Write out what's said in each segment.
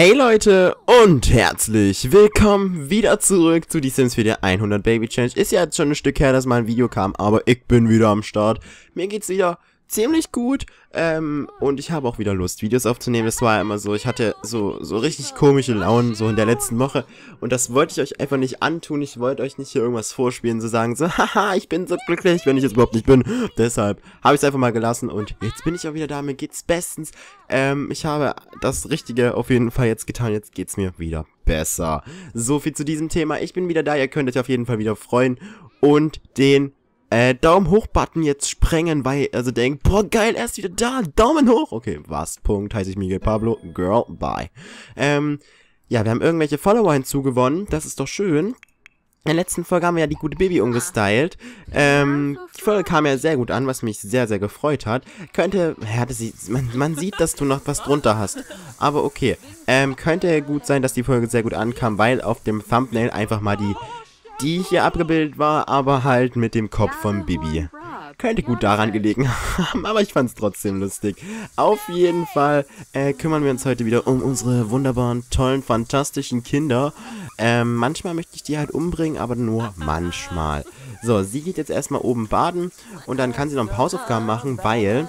Hey Leute und herzlich willkommen wieder zurück zu die Sims 4 100 Baby Challenge. Ist ja jetzt schon ein Stück her, dass mein Video kam, aber ich bin wieder am Start. Mir geht's wieder ziemlich gut. Ähm, und ich habe auch wieder Lust, Videos aufzunehmen. Es war immer so, ich hatte so, so richtig komische Launen so in der letzten Woche. Und das wollte ich euch einfach nicht antun. Ich wollte euch nicht hier irgendwas vorspielen, so sagen, so, haha, ich bin so glücklich, wenn ich jetzt überhaupt nicht bin. Deshalb habe ich es einfach mal gelassen und jetzt bin ich auch wieder da. Mir geht's bestens. Ähm, ich habe das Richtige auf jeden Fall jetzt getan. Jetzt geht's mir wieder besser. So viel zu diesem Thema. Ich bin wieder da. Ihr könnt euch auf jeden Fall wieder freuen und den äh, Daumen hoch Button jetzt sprengen, weil also so denkt, boah geil, er ist wieder da, Daumen hoch. Okay, was, Punkt, heiße ich Miguel Pablo, girl, bye. Ähm, ja, wir haben irgendwelche Follower hinzugewonnen, das ist doch schön. In der letzten Folge haben wir ja die gute Baby umgestylt. Ähm, die Folge kam ja sehr gut an, was mich sehr, sehr gefreut hat. Könnte, ja, das, man, man sieht, dass du noch was drunter hast. Aber okay, ähm, könnte gut sein, dass die Folge sehr gut ankam, weil auf dem Thumbnail einfach mal die die hier abgebildet war, aber halt mit dem Kopf von Bibi. Könnte gut daran gelegen haben, aber ich fand's trotzdem lustig. Auf jeden Fall äh, kümmern wir uns heute wieder um unsere wunderbaren, tollen, fantastischen Kinder. Ähm, manchmal möchte ich die halt umbringen, aber nur manchmal. So, sie geht jetzt erstmal oben baden und dann kann sie noch ein paar Hausaufgaben machen, weil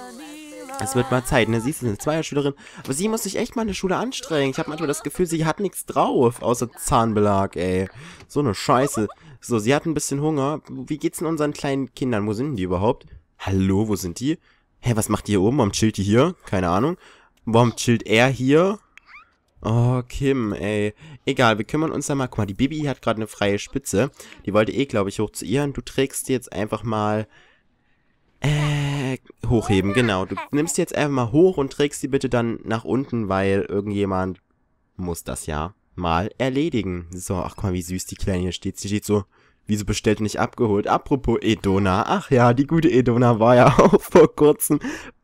es wird mal Zeit, ne? Sie ist eine Zweierschülerin, aber sie muss sich echt mal in der Schule anstrengen. Ich habe manchmal das Gefühl, sie hat nichts drauf, außer Zahnbelag, ey. So eine Scheiße. So, sie hat ein bisschen Hunger. Wie geht's denn unseren kleinen Kindern? Wo sind die überhaupt? Hallo, wo sind die? Hä, was macht die hier oben? Warum chillt die hier? Keine Ahnung. Warum chillt er hier? Oh, Kim, ey. Egal, wir kümmern uns da mal. Guck mal, die Bibi hat gerade eine freie Spitze. Die wollte eh, glaube ich, hoch zu ihr. Und du trägst die jetzt einfach mal... Äh, hochheben, genau. Du nimmst die jetzt einfach mal hoch und trägst sie bitte dann nach unten, weil irgendjemand muss das ja mal erledigen. So, ach guck mal, wie süß die Kleine hier steht. Sie steht so, wieso bestellt nicht abgeholt? Apropos Edona, ach ja, die gute Edona war ja auch vor kurzem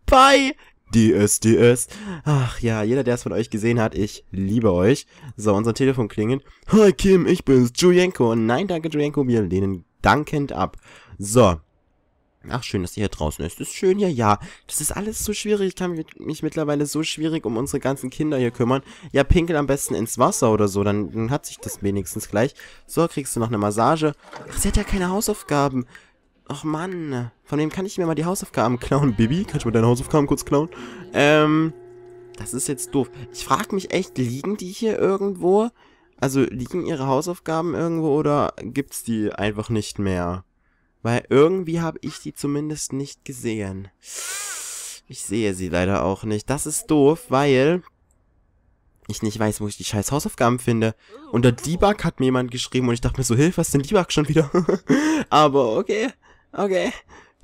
bei DSDS. Ach ja, jeder, der es von euch gesehen hat, ich liebe euch. So, unser Telefon klingelt. Hi Kim, ich bin's, Julienko. Nein, danke Julienko, wir lehnen dankend ab. So, Ach, schön, dass ihr hier draußen ist. Ist schön hier, ja. Das ist alles so schwierig. Ich kann mich mittlerweile so schwierig um unsere ganzen Kinder hier kümmern. Ja, pinkel am besten ins Wasser oder so. Dann, dann hat sich das wenigstens gleich. So, kriegst du noch eine Massage. Ach, sie hat ja keine Hausaufgaben. Ach, Mann. Von wem kann ich mir mal die Hausaufgaben klauen? Bibi, kannst du mal deine Hausaufgaben kurz klauen? Ähm, das ist jetzt doof. Ich frage mich echt, liegen die hier irgendwo? Also, liegen ihre Hausaufgaben irgendwo oder gibt's die einfach nicht mehr? Weil irgendwie habe ich die zumindest nicht gesehen. Ich sehe sie leider auch nicht. Das ist doof, weil ich nicht weiß, wo ich die scheiß Hausaufgaben finde. Unter Debug hat mir jemand geschrieben und ich dachte mir so, Hilfe, was ist denn Debug schon wieder? Aber okay, okay.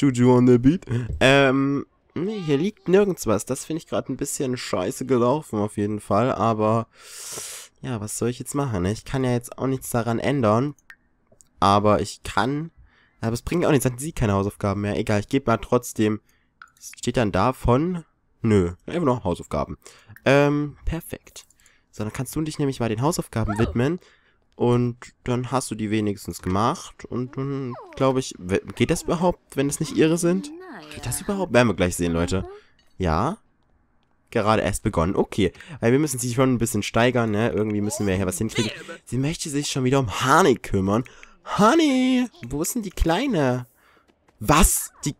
Juju on the beat. Ähm, nee, hier liegt nirgends was. Das finde ich gerade ein bisschen scheiße gelaufen auf jeden Fall. Aber ja, was soll ich jetzt machen? Ich kann ja jetzt auch nichts daran ändern. Aber ich kann aber es bringt auch nichts, hatten sie keine Hausaufgaben mehr. Egal, ich gebe mal trotzdem. steht dann davon. Nö, immer noch Hausaufgaben. Ähm, perfekt. So, dann kannst du dich nämlich mal den Hausaufgaben widmen. Und dann hast du die wenigstens gemacht. Und dann, glaube ich, geht das überhaupt, wenn es nicht ihre sind? Geht das überhaupt? Werden wir gleich sehen, Leute. Ja? Gerade erst begonnen. Okay. Weil wir müssen sie schon ein bisschen steigern, ne? Irgendwie müssen wir hier was hinkriegen. Sie möchte sich schon wieder um Harnik kümmern. Honey, wo ist denn die Kleine? Was? Die...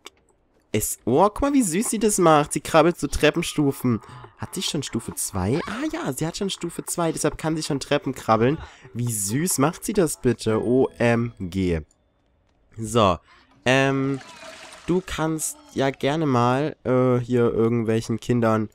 Es, oh, guck mal, wie süß sie das macht. Sie krabbelt zu so Treppenstufen. Hat sie schon Stufe 2? Ah ja, sie hat schon Stufe 2, deshalb kann sie schon Treppen krabbeln. Wie süß macht sie das bitte? OMG. So, ähm, du kannst ja gerne mal äh, hier irgendwelchen Kindern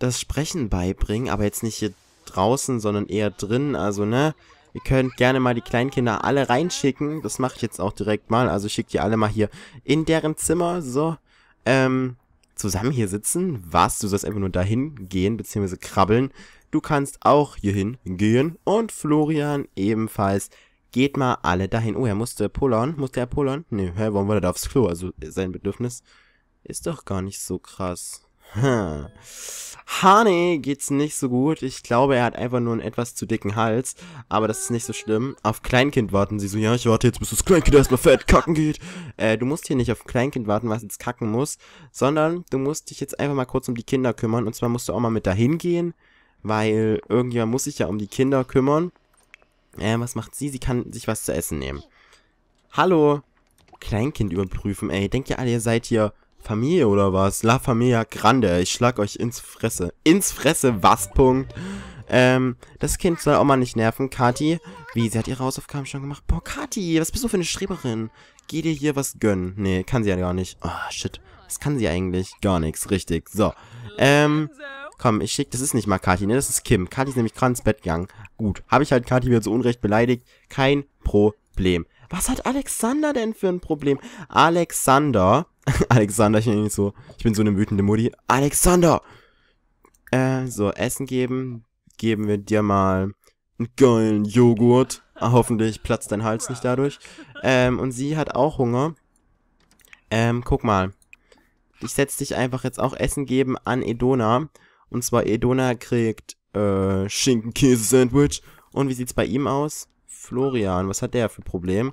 das Sprechen beibringen, aber jetzt nicht hier draußen, sondern eher drin, also, ne? Ihr könnt gerne mal die Kleinkinder alle reinschicken. Das mache ich jetzt auch direkt mal. Also schickt die alle mal hier in deren Zimmer. So, ähm, zusammen hier sitzen. Was? Du sollst einfach nur dahin gehen, beziehungsweise krabbeln. Du kannst auch hierhin gehen. Und Florian ebenfalls. Geht mal alle dahin. Oh, er musste pullern. Musste er pullern? Nee, hä, warum war er da aufs Klo? Also sein Bedürfnis ist doch gar nicht so krass. Hm. Hane geht's nicht so gut. Ich glaube, er hat einfach nur einen etwas zu dicken Hals. Aber das ist nicht so schlimm. Auf Kleinkind warten sie so. Ja, ich warte jetzt, bis das Kleinkind erstmal fett kacken geht. Äh, du musst hier nicht auf Kleinkind warten, was jetzt kacken muss. Sondern du musst dich jetzt einfach mal kurz um die Kinder kümmern. Und zwar musst du auch mal mit dahin gehen. Weil irgendjemand muss sich ja um die Kinder kümmern. Äh, was macht sie? Sie kann sich was zu essen nehmen. Hallo. Kleinkind überprüfen, ey. Denkt ihr alle, ihr seid hier Familie oder was? La Familia Grande. Ich schlag euch ins Fresse. Ins Fresse, was? Punkt. Ähm, das Kind soll auch mal nicht nerven. Kati, wie, sie hat ihre Hausaufgaben schon gemacht. Boah, Kati, was bist du für eine Streberin? Geh dir hier was gönnen. Nee, kann sie ja gar nicht. Oh, shit. Was kann sie eigentlich? Gar nichts, richtig. So, ähm... Komm, ich schick, das ist nicht mal Kati, ne? Das ist Kim. Kati ist nämlich gerade ins Bett gegangen. Gut, habe ich halt Kati wieder zu unrecht beleidigt. Kein Problem. Was hat Alexander denn für ein Problem? Alexander. Alexander, ich bin nicht so. Ich bin so eine wütende Mutti. Alexander! Äh, so, Essen geben. Geben wir dir mal einen geilen Joghurt. Ah, hoffentlich platzt dein Hals nicht dadurch. Ähm, und sie hat auch Hunger. Ähm, guck mal. Ich setze dich einfach jetzt auch Essen geben an Edona. Und zwar Edona kriegt, äh, Schinken-Käse-Sandwich. Und wie sieht's bei ihm aus? Florian, was hat der für ein Problem?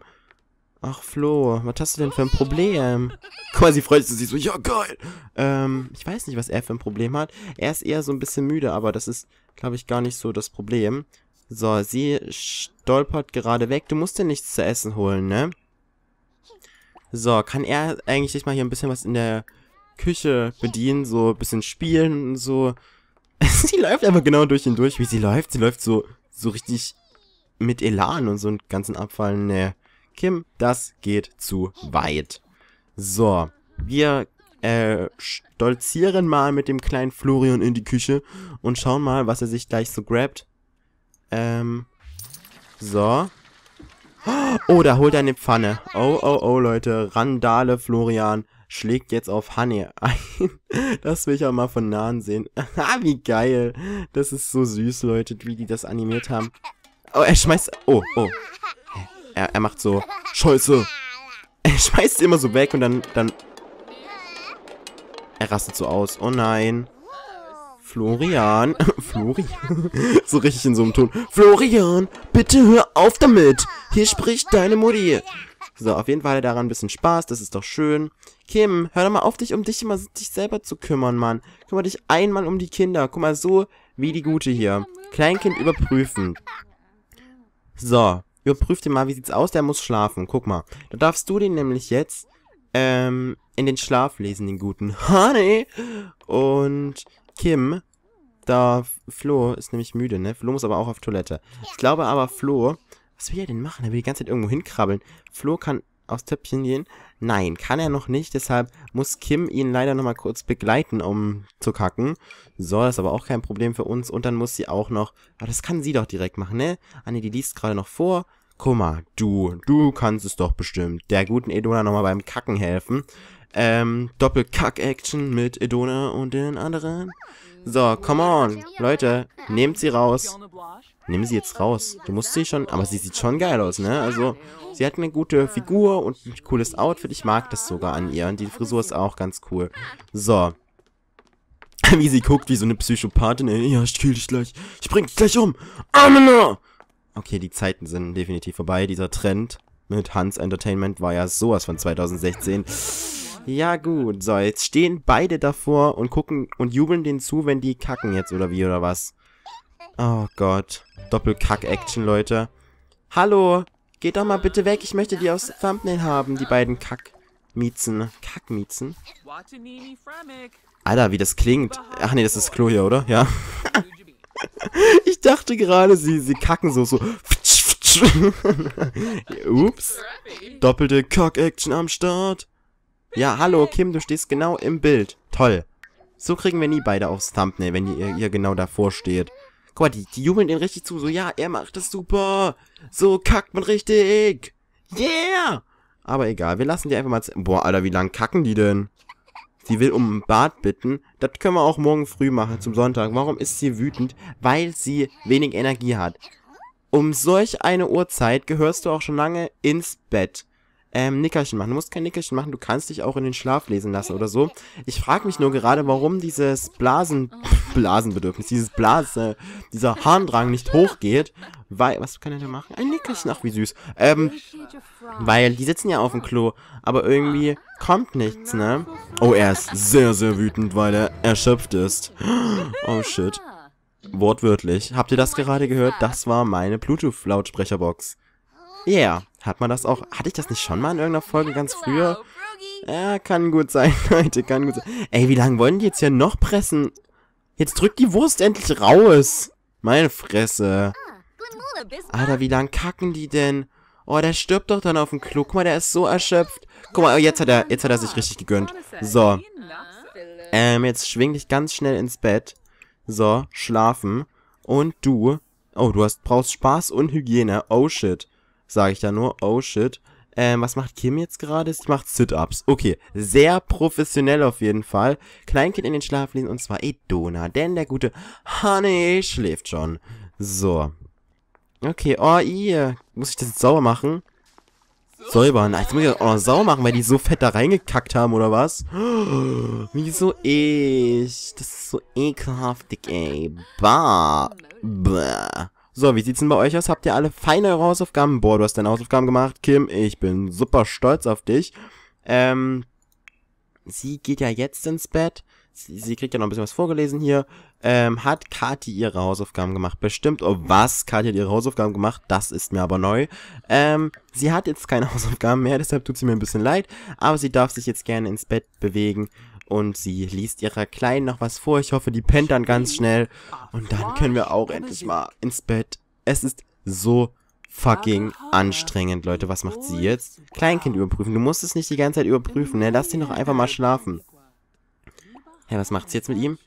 Ach, Flo, was hast du denn für ein Problem? Quasi freut sie sich so, ja, geil. Ähm, ich weiß nicht, was er für ein Problem hat. Er ist eher so ein bisschen müde, aber das ist, glaube ich, gar nicht so das Problem. So, sie stolpert gerade weg. Du musst dir nichts zu essen holen, ne? So, kann er eigentlich nicht mal hier ein bisschen was in der Küche bedienen? So ein bisschen spielen und so. sie läuft einfach genau durch und durch, wie sie läuft. Sie läuft so, so richtig mit Elan und so einen ganzen Abfall. Nee, Kim, das geht zu weit. So, wir äh, stolzieren mal mit dem kleinen Florian in die Küche und schauen mal, was er sich gleich so grabt. Ähm, so. Oh, da holt er eine Pfanne. Oh, oh, oh, Leute. Randale Florian schlägt jetzt auf Hanne ein. Das will ich auch mal von nahen sehen. Ah, wie geil. Das ist so süß, Leute, wie die das animiert haben. Oh, er schmeißt... Oh, oh. Er, er macht so... Scheiße. Er schmeißt sie immer so weg und dann... dann er rastet so aus. Oh nein. Florian. Florian. so richtig in so einem Ton. Florian, bitte hör auf damit. Hier spricht deine Mutti. So, auf jeden Fall hat er daran ein bisschen Spaß. Das ist doch schön. Kim, hör doch mal auf, dich um dich immer dich selber zu kümmern, Mann. Kümmer dich einmal um die Kinder. Guck mal, so wie die Gute hier. Kleinkind überprüfen. So, überprüf den mal, wie sieht's aus? Der muss schlafen, guck mal. Da darfst du den nämlich jetzt ähm, in den Schlaf lesen, den guten Honey. Und Kim da Flo ist nämlich müde, ne? Flo muss aber auch auf Toilette. Ich glaube aber, Flo... Was will er denn machen? Er will die ganze Zeit irgendwo hinkrabbeln. Flo kann aufs Töpfchen gehen? Nein, kann er noch nicht, deshalb muss Kim ihn leider nochmal kurz begleiten, um zu kacken. So, das ist aber auch kein Problem für uns. Und dann muss sie auch noch, Ah, das kann sie doch direkt machen, ne? Anni, die liest gerade noch vor. Guck mal, du, du kannst es doch bestimmt. Der guten Edona nochmal beim Kacken helfen. Ähm, Doppelkack-Action mit Edona und den anderen. So, come on, Leute, nehmt sie raus. Nimm sie jetzt raus. Du musst sie schon... Aber sie sieht schon geil aus, ne? Also, sie hat eine gute Figur und ein cooles Outfit. Ich mag das sogar an ihr. Und die Frisur ist auch ganz cool. So. wie sie guckt, wie so eine Psychopathin. ja, ich kill dich gleich. Ich bring dich gleich um. Amena! Ah, okay, die Zeiten sind definitiv vorbei. Dieser Trend mit Hans Entertainment war ja sowas von 2016. Ja gut, so, jetzt stehen beide davor und gucken und jubeln denen zu, wenn die kacken jetzt oder wie oder was. Oh Gott. Doppelkack-Action, Leute. Hallo, geht doch mal bitte weg. Ich möchte die aus Thumbnail haben, die beiden Kack-Miezen. Kack-Miezen? Alter, wie das klingt. Ach nee, das ist Chloe, oder? Ja. ich dachte gerade, sie, sie kacken so, so. Ups. Doppelte kack action am Start. Ja, hallo, Kim, du stehst genau im Bild. Toll. So kriegen wir nie beide aufs Thumbnail, wenn ihr, ihr genau davor steht. Guck mal, die, die jubeln den richtig zu. So, ja, er macht das super. So kackt man richtig. Yeah! Aber egal, wir lassen die einfach mal... Boah, Alter, wie lang kacken die denn? Sie will um ein Bad bitten. Das können wir auch morgen früh machen, zum Sonntag. Warum ist sie wütend? Weil sie wenig Energie hat. Um solch eine Uhrzeit gehörst du auch schon lange ins Bett ähm, Nickerchen machen. Du musst kein Nickerchen machen, du kannst dich auch in den Schlaf lesen lassen oder so. Ich frage mich nur gerade, warum dieses Blasen, oh. Blasenbedürfnis, dieses Blase, dieser Harndrang nicht hochgeht. Weil, was kann er da machen? Ein Nickerchen, ach wie süß. Ähm, weil die sitzen ja auf dem Klo, aber irgendwie kommt nichts, ne? Oh, er ist sehr, sehr wütend, weil er erschöpft ist. Oh shit. Wortwörtlich. Habt ihr das gerade gehört? Das war meine Bluetooth-Lautsprecherbox. Ja, yeah. hat man das auch? Hatte ich das nicht schon mal in irgendeiner Folge ganz früher? Ja, kann gut sein, Leute, kann gut sein. Ey, wie lange wollen die jetzt hier noch pressen? Jetzt drückt die Wurst endlich raus. Meine Fresse. Ah, Alter, wie lang kacken die denn? Oh, der stirbt doch dann auf dem Klo. Guck mal, der ist so erschöpft. Guck mal, oh, jetzt hat er, jetzt hat er sich richtig gegönnt. So. Ähm, jetzt schwing dich ganz schnell ins Bett. So, schlafen. Und du. Oh, du hast, brauchst Spaß und Hygiene. Oh shit sage ich da nur. Oh shit. Ähm, was macht Kim jetzt gerade? Sie macht Sit-Ups. Okay, sehr professionell auf jeden Fall. Kleinkind in den Schlaf legen und zwar Edona, denn der gute Honey schläft schon. So. Okay, oh, ihr. Muss ich das jetzt sauber machen? Säubern. Jetzt muss ich das auch noch sauber machen, weil die so fett da reingekackt haben, oder was? Oh, wieso ich? Das ist so ekelhaftig, ey. Bah. Bäh. So, wie sieht's denn bei euch aus? Habt ihr alle feine eure Hausaufgaben? Boah, du hast deine Hausaufgaben gemacht. Kim, ich bin super stolz auf dich. Ähm, sie geht ja jetzt ins Bett. Sie, sie kriegt ja noch ein bisschen was vorgelesen hier. Ähm, hat Kathi ihre Hausaufgaben gemacht? Bestimmt. Oh, was? Kathi hat ihre Hausaufgaben gemacht? Das ist mir aber neu. Ähm, sie hat jetzt keine Hausaufgaben mehr, deshalb tut sie mir ein bisschen leid. Aber sie darf sich jetzt gerne ins Bett bewegen und sie liest ihrer Kleinen noch was vor. Ich hoffe, die pennt dann ganz schnell. Und dann können wir auch endlich mal ins Bett. Es ist so fucking anstrengend, Leute. Was macht sie jetzt? Kleinkind überprüfen. Du musst es nicht die ganze Zeit überprüfen, ne? Lass ihn doch einfach mal schlafen. Hä, hey, was macht sie jetzt mit ihm?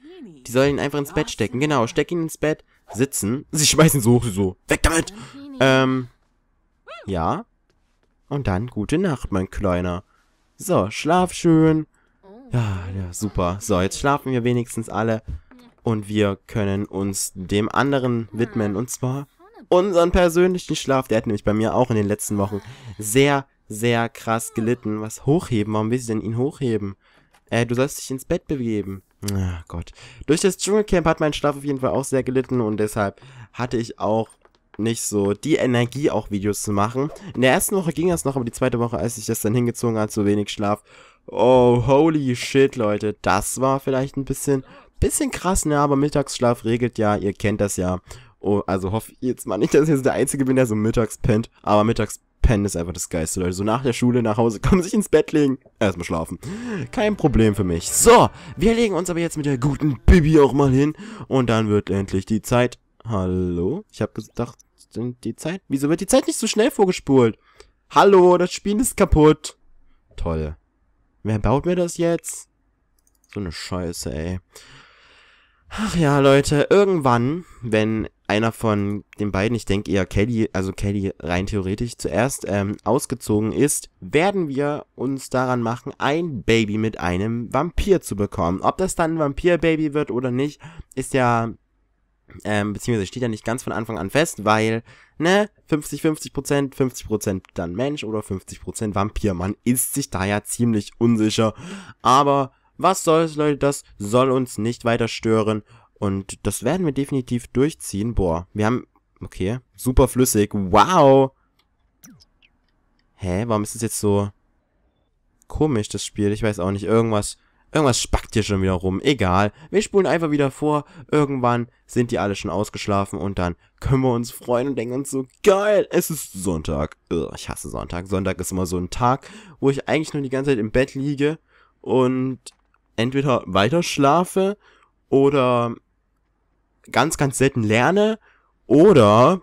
Die soll ihn einfach ins Bett stecken. Genau, steck ihn ins Bett. Sitzen. Sie schmeißen so, so. Weg damit! Ähm. Ja. Und dann gute Nacht, mein Kleiner. So, schlaf schön. Ja, ja, super. So, jetzt schlafen wir wenigstens alle und wir können uns dem anderen widmen und zwar unseren persönlichen Schlaf. Der hat nämlich bei mir auch in den letzten Wochen sehr, sehr krass gelitten. Was hochheben? Warum willst du denn ihn hochheben? Äh, du sollst dich ins Bett begeben. Ach Gott. Durch das Dschungelcamp hat mein Schlaf auf jeden Fall auch sehr gelitten und deshalb hatte ich auch nicht so die Energie, auch Videos zu machen. In der ersten Woche ging das noch, aber die zweite Woche, als ich das dann hingezogen hat, zu wenig Schlaf, Oh, holy shit, Leute. Das war vielleicht ein bisschen, bisschen krass, ne? Aber Mittagsschlaf regelt ja, ihr kennt das ja. Oh, also hoffe ich jetzt mal nicht, dass ich jetzt der Einzige bin, der so mittags pennt. Aber mittags pennen ist einfach das Geiste, Leute. So nach der Schule nach Hause kommen, sich ins Bett legen. Erstmal schlafen. Kein Problem für mich. So, wir legen uns aber jetzt mit der guten Bibi auch mal hin. Und dann wird endlich die Zeit... Hallo? Ich habe gedacht, die Zeit... Wieso wird die Zeit nicht so schnell vorgespult? Hallo, das Spiel ist kaputt. Toll. Wer baut mir das jetzt? So eine Scheiße, ey. Ach ja, Leute, irgendwann, wenn einer von den beiden, ich denke eher Kelly, also Kelly rein theoretisch zuerst, ähm, ausgezogen ist, werden wir uns daran machen, ein Baby mit einem Vampir zu bekommen. Ob das dann ein Vampir-Baby wird oder nicht, ist ja ähm, beziehungsweise steht ja nicht ganz von Anfang an fest, weil, ne, 50, 50 50 dann Mensch oder 50 Vampir. Man ist sich da ja ziemlich unsicher. Aber was soll es, Leute, das soll uns nicht weiter stören. Und das werden wir definitiv durchziehen. Boah, wir haben, okay, super flüssig. Wow! Hä, warum ist das jetzt so komisch, das Spiel? Ich weiß auch nicht, irgendwas Irgendwas spackt hier schon wieder rum. Egal. Wir spulen einfach wieder vor. Irgendwann sind die alle schon ausgeschlafen und dann können wir uns freuen und denken uns so, geil, es ist Sonntag. Ugh, ich hasse Sonntag. Sonntag ist immer so ein Tag, wo ich eigentlich nur die ganze Zeit im Bett liege und entweder weiter schlafe oder ganz, ganz selten lerne oder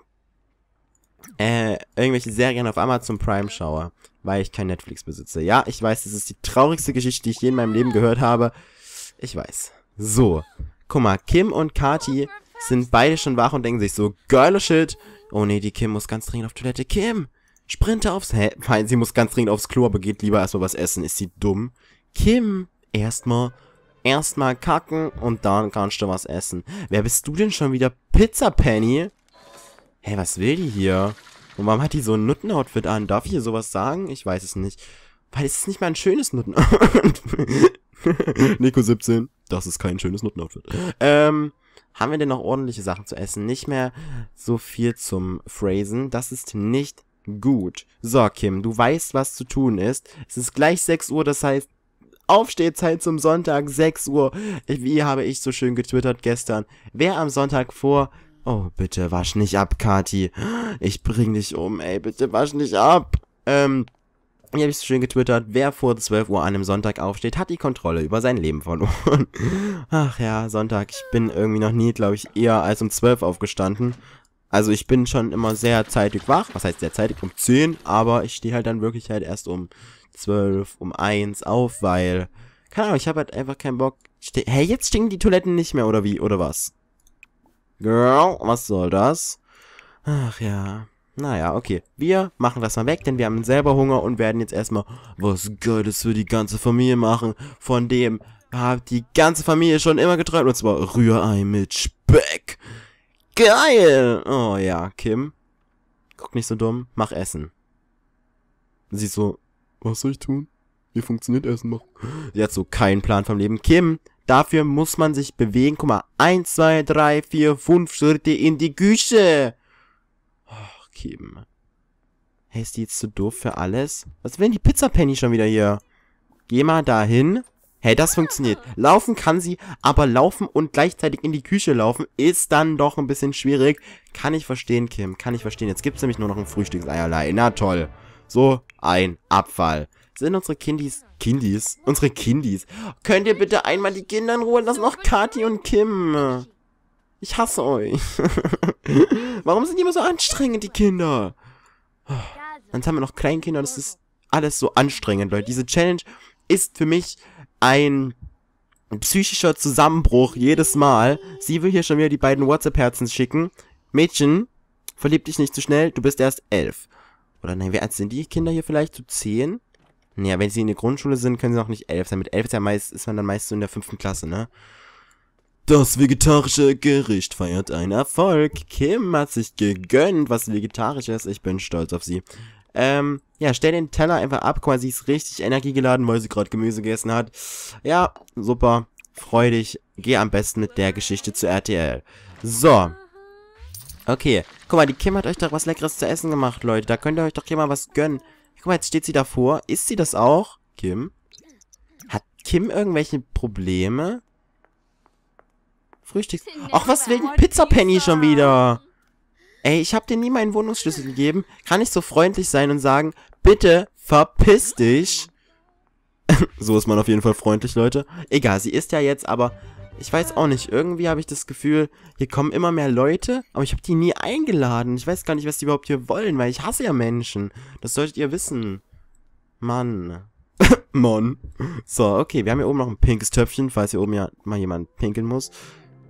äh, irgendwelche Serien auf Amazon Prime schaue weil ich kein Netflix besitze. Ja, ich weiß, das ist die traurigste Geschichte, die ich je in meinem Leben gehört habe. Ich weiß. So. Guck mal, Kim und Kati sind beide schon wach und denken sich so, geile oh Shit. Oh nee, die Kim muss ganz dringend auf Toilette. Kim, sprinte aufs... Hä? Nein, sie muss ganz dringend aufs Klo, aber geht lieber erstmal was essen. Ist sie dumm? Kim, erstmal... Erstmal kacken und dann kannst du was essen. Wer bist du denn schon wieder? Pizza Penny? Hä, hey, was will die hier? Und warum hat die so ein Nuttenoutfit an? Darf ich hier sowas sagen? Ich weiß es nicht. Weil es ist nicht mal ein schönes Nuttenoutfit. Nico 17, das ist kein schönes Nuttenoutfit. Ähm, haben wir denn noch ordentliche Sachen zu essen? Nicht mehr so viel zum Phrasen. Das ist nicht gut. So, Kim, du weißt, was zu tun ist. Es ist gleich 6 Uhr, das heißt, Aufstehzeit zum Sonntag, 6 Uhr. Wie habe ich so schön getwittert gestern? Wer am Sonntag vor Oh, bitte wasch nicht ab, Kati. Ich bring dich um, ey. Bitte wasch nicht ab. Ähm, hier habe ich so schön getwittert. Wer vor 12 Uhr an einem Sonntag aufsteht, hat die Kontrolle über sein Leben verloren. Ach ja, Sonntag. Ich bin irgendwie noch nie, glaube ich, eher als um 12 aufgestanden. Also ich bin schon immer sehr zeitig wach. Was heißt sehr zeitig? Um 10. Aber ich stehe halt dann wirklich halt erst um 12, um 1 auf, weil... Keine Ahnung, ich habe halt einfach keinen Bock. Hä, hey, jetzt stinken die Toiletten nicht mehr, oder wie? Oder was? Girl, was soll das? Ach ja. Naja, okay. Wir machen das mal weg, denn wir haben selber Hunger und werden jetzt erstmal was Geiles für die ganze Familie machen. Von dem hat die ganze Familie schon immer geträumt. Und zwar Rührei mit Speck. Geil! Oh ja, Kim. Guck nicht so dumm. Mach Essen. Sie ist so, was soll ich tun? Wie funktioniert Essen machen? Sie hat so keinen Plan vom Leben. Kim, Dafür muss man sich bewegen. Guck mal, 1, 2, 3, 4, 5 Schritte in die Küche. Oh, Kim. Hey, ist die jetzt zu so doof für alles? Was will denn die Pizza Penny schon wieder hier? Geh mal dahin. Hey, das funktioniert. Laufen kann sie, aber laufen und gleichzeitig in die Küche laufen ist dann doch ein bisschen schwierig. Kann ich verstehen, Kim. Kann ich verstehen. Jetzt gibt's nämlich nur noch ein Frühstückseierlei. Na toll. So, ein Abfall. Sind unsere Kindies Kindies. Unsere Kindies. Könnt ihr bitte einmal die Kinder in Ruhe lassen? Noch Kathi und Kim. Ich hasse euch. Warum sind die immer so anstrengend, die Kinder? Dann haben wir noch Kleinkinder. Das ist alles so anstrengend, Leute. Diese Challenge ist für mich ein psychischer Zusammenbruch jedes Mal. Sie will hier schon wieder die beiden WhatsApp-Herzen schicken. Mädchen, verlieb dich nicht zu so schnell, du bist erst elf. Oder nein, wie alt sind die Kinder hier vielleicht? Zu so zehn? Ja, wenn sie in der Grundschule sind, können sie noch nicht elf sein. Mit elf ist, ja meist, ist man dann meist so in der fünften Klasse, ne? Das vegetarische Gericht feiert einen Erfolg. Kim hat sich gegönnt, was vegetarisches. Ich bin stolz auf sie. Ähm, ja, stell den Teller einfach ab. Guck mal, sie ist richtig energiegeladen, weil sie gerade Gemüse gegessen hat. Ja, super. Freu dich. Geh am besten mit der Geschichte zu RTL. So. Okay. Guck mal, die Kim hat euch doch was Leckeres zu essen gemacht, Leute. Da könnt ihr euch doch hier mal was gönnen. Guck mal, jetzt steht sie davor. Ist sie das auch? Kim? Hat Kim irgendwelche Probleme? Frühstücks... Ach, was wegen Pizza Penny schon wieder? Ey, ich hab dir nie meinen Wohnungsschlüssel gegeben. Kann ich so freundlich sein und sagen, bitte verpiss dich? so ist man auf jeden Fall freundlich, Leute. Egal, sie ist ja jetzt, aber ich weiß auch nicht, irgendwie habe ich das Gefühl, hier kommen immer mehr Leute, aber ich habe die nie eingeladen. Ich weiß gar nicht, was die überhaupt hier wollen, weil ich hasse ja Menschen. Das solltet ihr wissen. Mann. Mann. So, okay, wir haben hier oben noch ein pinkes Töpfchen, falls hier oben ja mal jemand pinkeln muss.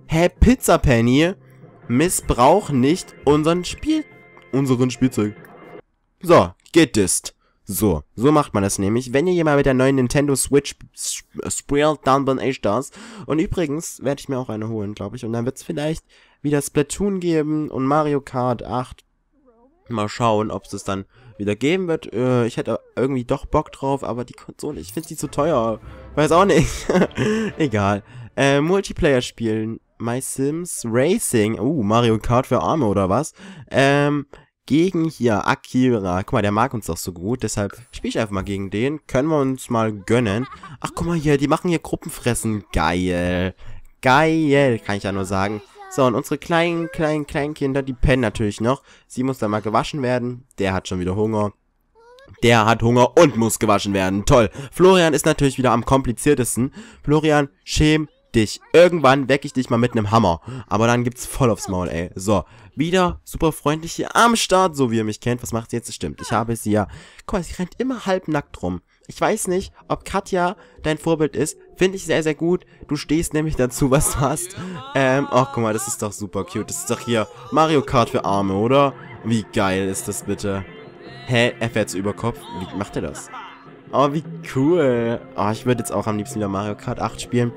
Hä, hey, Pizza Penny, missbrauch nicht unseren Spiel... unseren Spielzeug. So, gedisst. So, so macht man das nämlich. Wenn ihr jemand mit der neuen Nintendo Switch spielt, dann bin ich das. Und übrigens werde ich mir auch eine holen, glaube ich. Und dann wird es vielleicht wieder Splatoon geben und Mario Kart 8. Mal schauen, ob es dann wieder geben wird. Äh, ich hätte irgendwie doch Bock drauf, aber die Konsole, ich finde sie zu teuer. Weiß auch nicht. Egal. Äh, Multiplayer spielen. My Sims Racing. Uh, Mario Kart für Arme oder was? Ähm, gegen hier Akira. Guck mal, der mag uns doch so gut, deshalb spiele ich einfach mal gegen den. Können wir uns mal gönnen. Ach, guck mal hier, die machen hier Gruppenfressen. Geil. Geil, kann ich ja nur sagen. So, und unsere kleinen, kleinen, kleinen Kinder, die pennen natürlich noch. Sie muss dann mal gewaschen werden. Der hat schon wieder Hunger. Der hat Hunger und muss gewaschen werden. Toll. Florian ist natürlich wieder am kompliziertesten. Florian, schäm dich. Irgendwann wecke ich dich mal mit einem Hammer. Aber dann gibt's voll aufs Maul, ey. So, wieder super freundlich hier am Start, so wie ihr mich kennt. Was macht sie jetzt? Stimmt, ich habe sie ja... Guck mal, sie rennt immer halbnackt rum. Ich weiß nicht, ob Katja dein Vorbild ist. Finde ich sehr, sehr gut. Du stehst nämlich dazu, was du hast. Ähm, ach, guck mal, das ist doch super cute. Das ist doch hier Mario Kart für Arme, oder? Wie geil ist das bitte? Hä, er fährt zu Überkopf? Wie macht er das? Oh, wie cool. Oh, ich würde jetzt auch am liebsten wieder Mario Kart 8 spielen.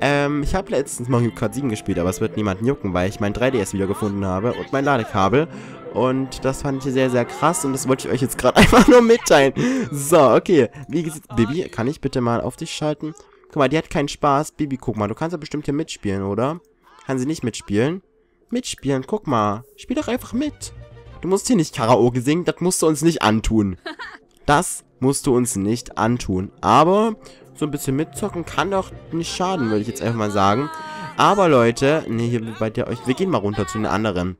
Ähm, ich habe letztens Mario Kart 7 gespielt, aber es wird niemanden jucken, weil ich mein 3DS wieder gefunden habe und mein Ladekabel. Und das fand ich sehr, sehr krass und das wollte ich euch jetzt gerade einfach nur mitteilen. So, okay. Wie gesagt, Bibi, kann ich bitte mal auf dich schalten? Guck mal, die hat keinen Spaß. Bibi, guck mal, du kannst ja bestimmt hier mitspielen, oder? Kann sie nicht mitspielen? Mitspielen, guck mal. Spiel doch einfach mit. Du musst hier nicht Karaoke singen, das musst du uns nicht antun. Das musst du uns nicht antun. Aber so ein bisschen mitzocken kann doch nicht schaden, würde ich jetzt einfach mal sagen. Aber Leute, ne, hier bei der euch, wir gehen mal runter zu den anderen.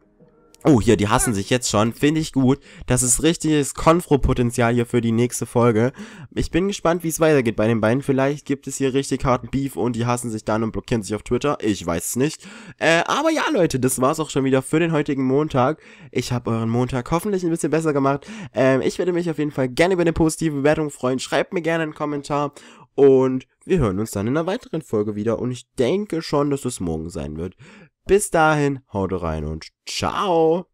Oh, hier, die hassen sich jetzt schon. Finde ich gut. Das ist richtiges Konfro-Potenzial hier für die nächste Folge. Ich bin gespannt, wie es weitergeht bei den beiden. Vielleicht gibt es hier richtig harten Beef und die hassen sich dann und blockieren sich auf Twitter. Ich weiß es nicht. Äh, aber ja, Leute, das war's auch schon wieder für den heutigen Montag. Ich habe euren Montag hoffentlich ein bisschen besser gemacht. Ähm, ich werde mich auf jeden Fall gerne über eine positive Bewertung freuen. Schreibt mir gerne einen Kommentar. Und wir hören uns dann in einer weiteren Folge wieder. Und ich denke schon, dass es morgen sein wird. Bis dahin, haut rein und ciao.